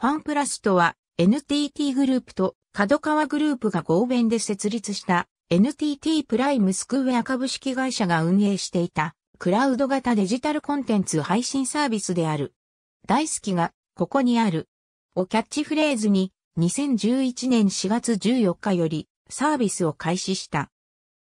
ファンプラスとは NTT グループと角川グループが合弁で設立した NTT プライムスクウェア株式会社が運営していたクラウド型デジタルコンテンツ配信サービスである。大好きがここにあるをキャッチフレーズに2011年4月14日よりサービスを開始した。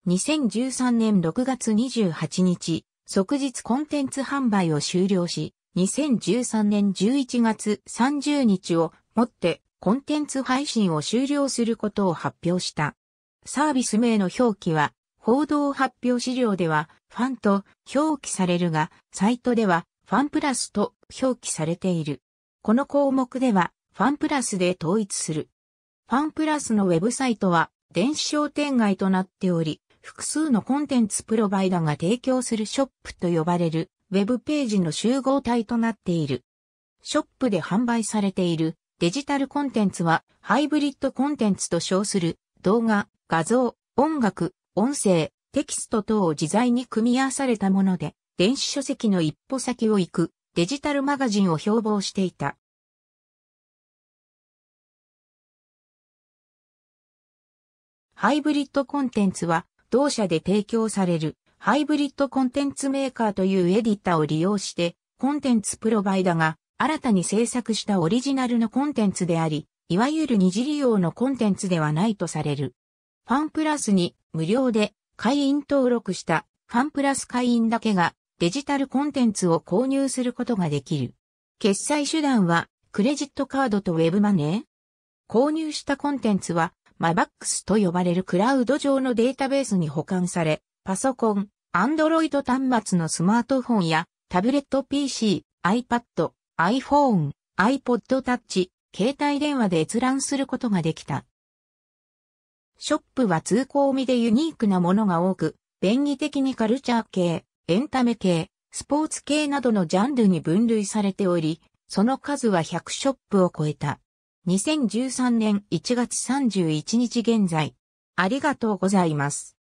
2013年6月28日、即日コンテンツ販売を終了し、2013年11月30日をもってコンテンツ配信を終了することを発表した。サービス名の表記は、報道発表資料ではファンと表記されるが、サイトではファンプラスと表記されている。この項目ではファンプラスで統一する。ファンプラスのウェブサイトは電子商店街となっており、複数のコンテンツプロバイダが提供するショップと呼ばれるウェブページの集合体となっている。ショップで販売されているデジタルコンテンツはハイブリッドコンテンツと称する動画、画像、音楽、音声、テキスト等を自在に組み合わされたもので、電子書籍の一歩先を行くデジタルマガジンを標榜していた。ハイブリッドコンテンツは同社で提供されるハイブリッドコンテンツメーカーというエディターを利用して、コンテンツプロバイダが新たに制作したオリジナルのコンテンツであり、いわゆる二次利用のコンテンツではないとされる。ファンプラスに無料で会員登録したファンプラス会員だけがデジタルコンテンツを購入することができる。決済手段はクレジットカードとウェブマネー。購入したコンテンツはマバックスと呼ばれるクラウド上のデータベースに保管され、パソコン、Android 端末のスマートフォンや、タブレット PC、iPad、iPhone、iPod Touch、携帯電話で閲覧することができた。ショップは通行見でユニークなものが多く、便宜的にカルチャー系、エンタメ系、スポーツ系などのジャンルに分類されており、その数は100ショップを超えた。2013年1月31日現在。ありがとうございます。